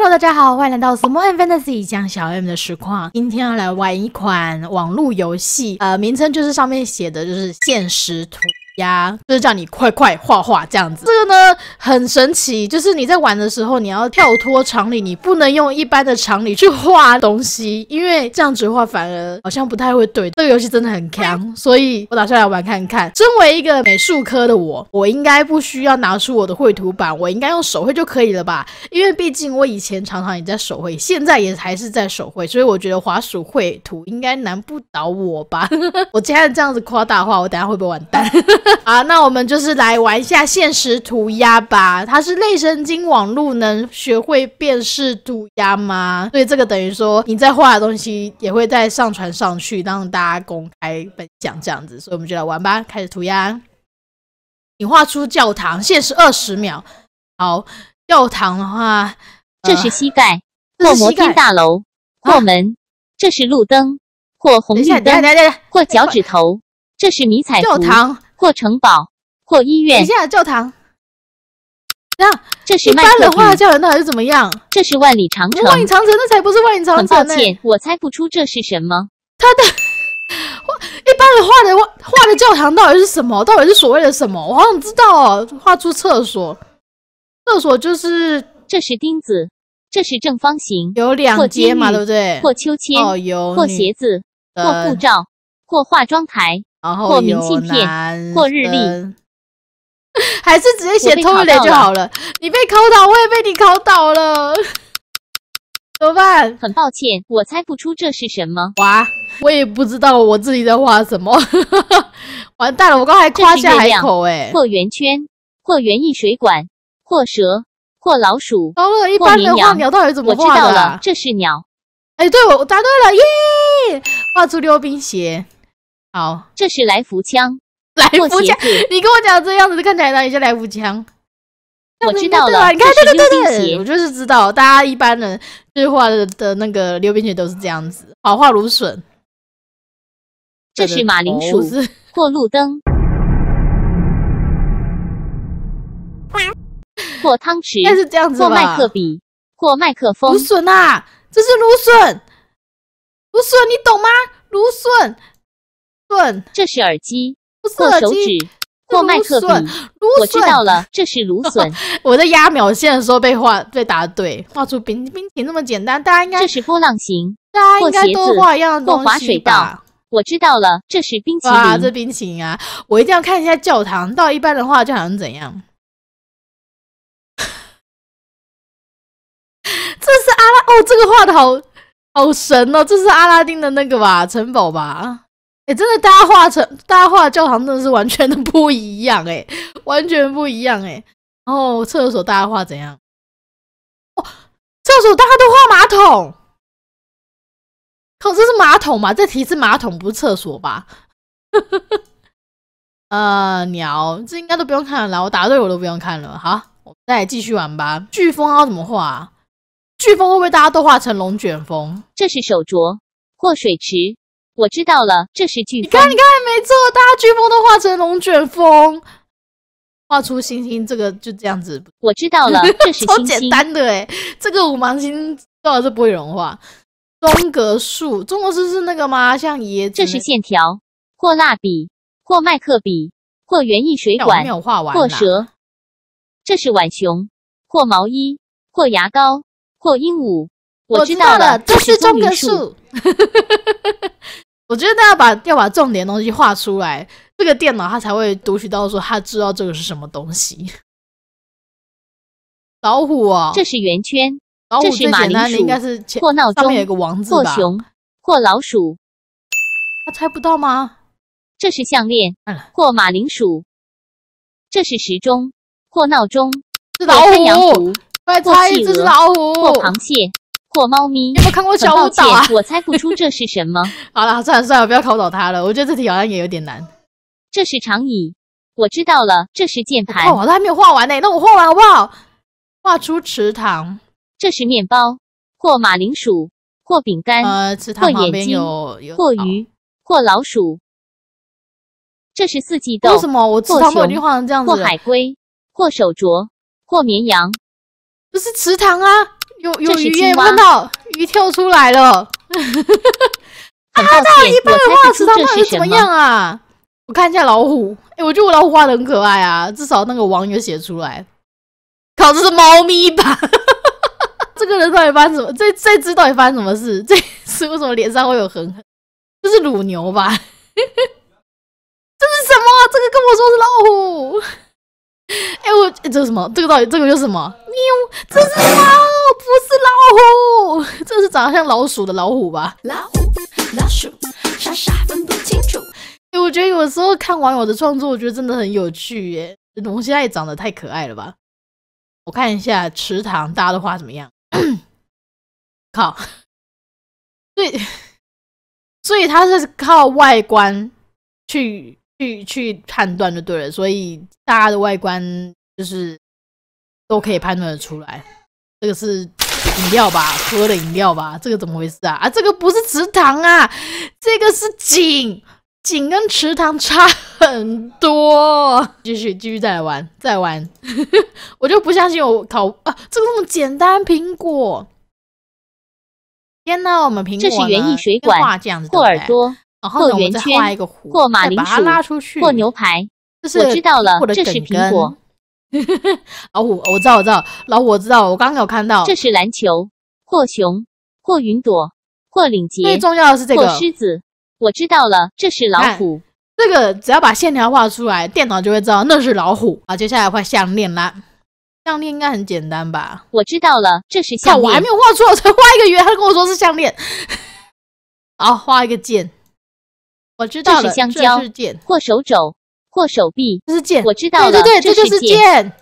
Hello，大家好，欢迎来到 Small Fantasy 讲小 M 的实况。今天要来玩一款网络游戏，呃，名称就是上面写的就是现实图。呀，就是叫你快快画画这样子。这个呢很神奇，就是你在玩的时候，你要跳脱常理，你不能用一般的常理去画东西，因为这样子画反而好像不太会对。这个游戏真的很强，所以我打算来玩看看。身为一个美术科的我，我应该不需要拿出我的绘图板，我应该用手绘就可以了吧？因为毕竟我以前常常也在手绘，现在也还是在手绘，所以我觉得滑鼠绘图应该难不倒我吧？我今天这样子夸大话，我等下会不会完蛋？啊，那我们就是来玩一下现实涂鸦吧。它是类神经网络能学会辨识涂鸦吗？所以这个等于说，你在画的东西也会再上传上去，让大家公开分享这样子。所以我们就来玩吧，开始涂鸦。你画出教堂，限时二十秒。好，教堂的话，这是膝盖，或摩天大楼，或门，这是路灯，或红绿灯，或脚趾头，这是迷彩。教堂。或城堡，或医院。等一下，教堂。这这是一般的话画人那还是怎么样？这是万里长城。万里长城那才不是万里长城呢。很抱歉，我猜不出这是什么。他的，一般的画的画的教堂到底是什么？到底是所谓的什么？我好像知道，哦、画出厕所。厕所就是。这是钉子，这是正方形。有两阶嘛，对不对？或秋千，哦、有或鞋子，或护照，或化妆台。或明信片，或日历，还是直接写 toilet 就好了。你被考倒，我也被你考倒了。怎么办？很抱歉，我猜不出这是什么哇，我也不知道我自己在画什么，完蛋了，我刚才夸下海口哎。或圆圈，或园艺水管，或蛇，或老鼠，一般的话，鸟到底怎么画的？这是鸟。哎，对，我答对了耶！画出溜冰鞋。好，这是来福枪。来福枪，你跟我讲这样子的，看起来它也叫来福枪。我知道了，你看，对对对对，我就是知道，大家一般人对话的的那个溜冰鞋都是这样子。好，画芦笋。这是马铃薯，是过路灯。过汤匙，那是这样子吧？过麦克笔，过麦克风。芦笋啊，这是芦笋。芦笋，你懂吗？芦笋。笋，这是耳机。握手指，握麦克笔。我知道了，这是芦笋。我在压秒线候被画，被打对，画出冰冰淇淋那么简单，大家应该这是波浪形。大家应该都画一样的东西。画水我知道了，这是冰淇淋。画这冰淇淋啊！我一定要看一下教堂，到一般的话就好像怎样？这是阿拉哦，这个画的好好神哦，这是阿拉丁的那个吧，城堡吧？哎，真的，大家画成大家画教堂，真的是完全的不一样哎，完全不一样哎。然后厕所大家画怎样？哦，厕所大家都画马桶。靠，这是马桶吗？这题是马桶，不是厕所吧？呃，鸟，这应该都不用看了，我答对，我都不用看了。好，我们再继续玩吧。飓风要怎么画？飓风会不会大家都画成龙卷风？这是手镯或水池。我知道了，这是飓风。你看，你看，没错，大家飓风都画成龙卷风，画出星星。这个就这样子。我知道了，这是星星。超简单的哎，这个五芒星多少是不会融化。中格树，中格数是那个吗？像爷子？这是线条，或蜡笔，或麦克笔，或园艺水管，没有或蛇。这是碗熊，或毛衣，或牙膏，或鹦鹉。我知道了，这是中格呵。我觉得大家把要把重点东西画出来，这个电脑它才会读取到，说它知道这个是什么东西。老虎啊，这是圆圈，这是马铃薯，应该是或闹钟，面有个王字吧？或熊，或老鼠，他猜不到吗？这是项链，或马铃薯，这是时钟，或闹钟。老虎，快猜，这是老虎，或螃蟹。或猫咪，有没有看过小舞蹈啊？我猜不出这是什么。好了，算了算了，不要考倒他了。我觉得这题好像也有点难。这是长椅，我知道了。这是键盘。哦，他还没有画完呢，那我画完好不好？画出池塘。这是面包或马铃薯或饼干呃，池塘或眼睛或鱼或老鼠。这是四季豆。为什么我做题画成这样子？或海龟或手镯或绵羊，不是池塘啊。有有鱼，我看到鱼跳出来了。哈哈哈哈哈！他这一半画池塘，怎么样啊？我看一下老虎，哎，我觉得我老虎画的很可爱啊，至少那个网友写出来。靠，这是猫咪吧？哈哈哈哈哈！这个人到底发生什么？这这只到底发生什么事？这次为什么脸上会有痕？这是乳牛吧？这是什么？这个跟我说是老虎。哎，我这是什么？这个到底这个又是什么？喵，这是猫，不是老虎。这是长得像老鼠的老虎吧？老虎、老鼠，傻傻分不清楚。哎，我觉得有时候看网友的创作，我觉得真的很有趣耶。这东西长得太可爱了吧？我看一下池塘，大家都画怎么样？靠，对，所以它是靠外观去去去判断就对了。所以大家的外观。就是都可以判断的出来，这个是饮料吧，喝的饮料吧，这个怎么回事啊？啊，这个不是池塘啊，这个是井，井跟池塘差很多。继续，继续，再来玩，再玩，我就不相信我考啊，这么简单，苹果。天呐，我们苹果这是园艺水管，画这样子对耳朵，然后我们再画一个湖，再把它拉出过牛排，我知道了，这是苹果。老 虎，我知道，我知道，老虎，我知道，我刚刚有看到。这是篮球，或熊，或云朵，或领结。最重要的是这个狮子。我知道了，这是老虎。这个只要把线条画出来，电脑就会知道那是老虎啊。接下来画项链啦，项链应该很简单吧？我知道了，这是项链。我还没有画错，才画一个圆，他跟我说是项链。好，画一个剑。我知道了，这是香蕉，或手肘。握手臂，这是剑。我知道了，这就是剑。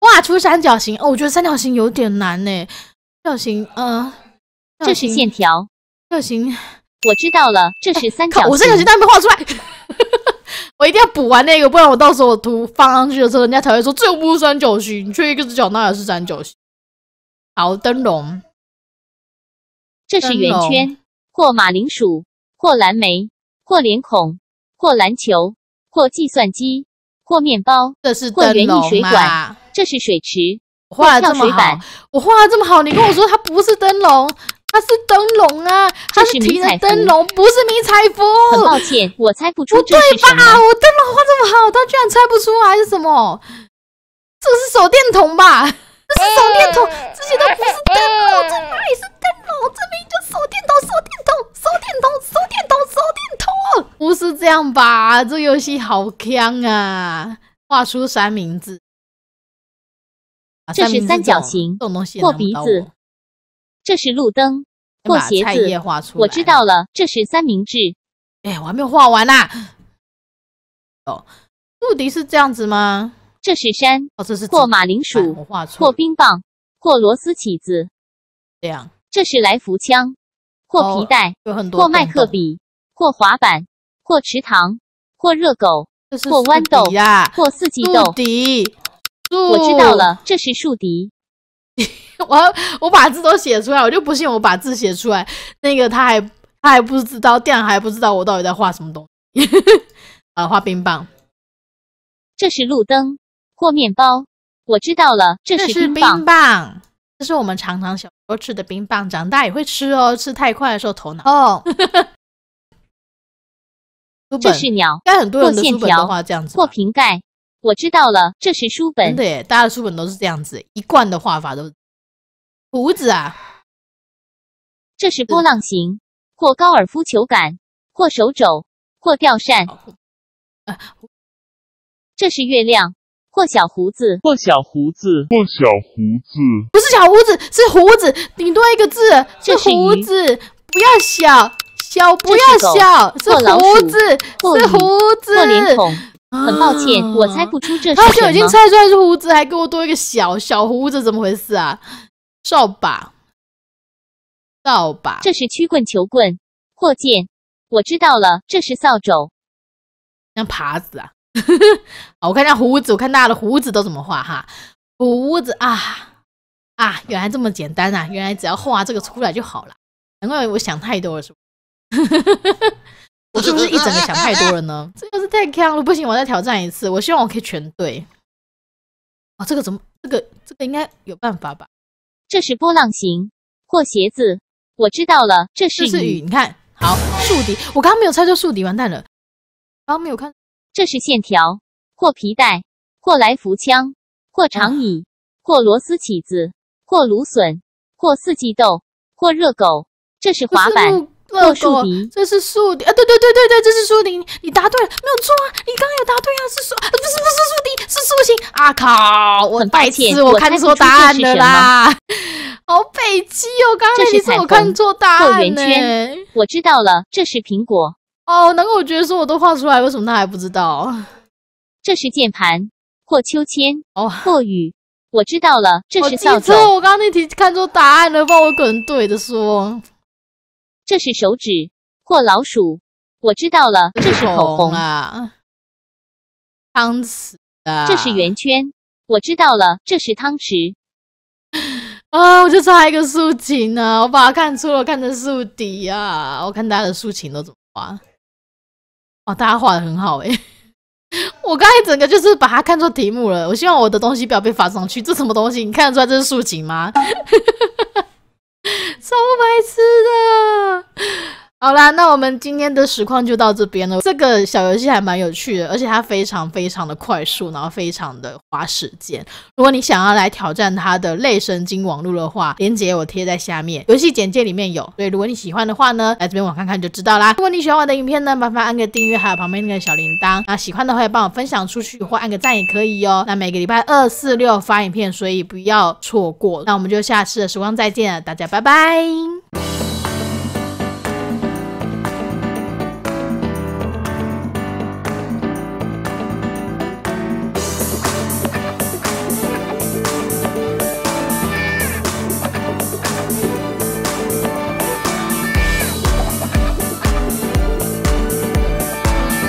画出三角形哦，我觉得三角形有点难呢。三角形，嗯，这是线条。三角形，我知道了，这是三角形。我三角形当还没画出来。我一定要补完那个，不然我到时候我图放上去的时候，人家才会说这又不是三角形，你缺一个角，那也是三角形。好，灯笼。这是圆圈，或马铃薯，或蓝莓，或脸孔。或篮球，或计算机，或面包，这是灯水管，这是水池。我画这么好，我画的这么好，你跟我说它不是灯笼，它是灯笼啊！它是提着灯笼，不是迷彩服。很抱歉，我猜不出这是什么。不对吧？我灯笼画这么好，他居然猜不出来是什么？这是手电筒吧？这是手电筒，这些都不是灯笼，这哪里是灯笼，这明。手电筒，手电筒，手电筒，手电筒，手电筒！不是这样吧？这游戏好坑啊！画出三明治。这是三角形。这种东西弄不这是路灯。破鞋子。我知道了，这是三明治。哎，我还没有画完呐。哦，目的是这样子吗？这是山。哦，这是。或马铃薯，或冰棒，或螺丝起子。这样。这是来福枪。或皮带，或麦克笔，或滑板，或池塘，或热狗，或豌豆或四季豆，树我知道了，这是树敌。我我把字都写出来，我就不信我把字写出来，那个他还他还不知道，店还不知道我到底在画什么东西。啊，画冰棒。这是路灯，或面包，我知道了，这是冰棒。这是我们常常小时候吃的冰棒，长大也会吃哦。吃太快的时候，头脑哦。书本这是鸟，有很多人的书本的话这样子。破瓶盖，我知道了，这是书本。对，大家的书本都是这样子，一贯的画法都胡子啊。这是波浪形，或高尔夫球杆，或手肘，或吊扇。这是月亮。或小胡子，或小胡子，或小胡子，不是小胡子，是胡子，顶多一个字，是胡子，不要小，小不要小，是胡子，是胡子。很抱歉，我猜不出这是他就已经猜出来是胡子，还给我多一个小小胡子，怎么回事啊？扫把，扫把，这是曲棍球棍，或剑。我知道了，这是扫帚，像耙子啊。好，我看一下胡子，我看大家的胡子都怎么画哈。胡子啊啊，原来这么简单啊！原来只要画这个出来就好了。难怪我想太多了，是 我是不是一整个想太多了呢？这个是太强了，不行，我再挑战一次。我希望我可以全对。啊，这个怎么？这个这个应该有办法吧？这是波浪形或鞋子，我知道了。这是雨，你看，好竖笛，我刚刚没有猜错，竖笛，完蛋了。刚刚没有看。这是线条，或皮带，或来福枪，或长椅，或螺丝起子，或芦笋，或四季豆，或热狗。这是滑板，或树笛。这是树笛啊！对对对对对，这是树笛。你答对了，没有错啊！你刚刚有答对啊？是树？不是不是树笛，是树形。阿靠！我很抱歉，我看错答案的啦！好北极哦，刚刚那题是我看错答案呢。圆圈。我知道了，这是苹果。哦，难怪我觉得说我都画出来，为什么他还不知道？这是键盘或秋千。哦，或雨，我知道了，这是扫帚。我刚刚那题看错答案了，帮我跟对的说。这是手指或老鼠。我知道了，这是口红啊。汤匙。这是圆圈。我知道了，这是汤匙。啊，我就差一个竖琴呢，我把它看错了，看成竖笛呀。我看大家的竖琴都怎么画？哦，大家画的很好哎！我刚才整个就是把它看作题目了。我希望我的东西不要被发上去，这什么东西？你看得出来这是竖琴吗？超白痴的！好啦，那我们今天的实况就到这边了。这个小游戏还蛮有趣的，而且它非常非常的快速，然后非常的花时间。如果你想要来挑战它的类神经网络的话，链接我贴在下面，游戏简介里面有。所以如果你喜欢的话呢，来这边我看看就知道啦。如果你喜欢我的影片呢，麻烦按个订阅，还有旁边那个小铃铛。那喜欢的话，帮我分享出去或按个赞也可以哦。那每个礼拜二四六发影片，所以不要错过。那我们就下次的时光再见，大家拜拜。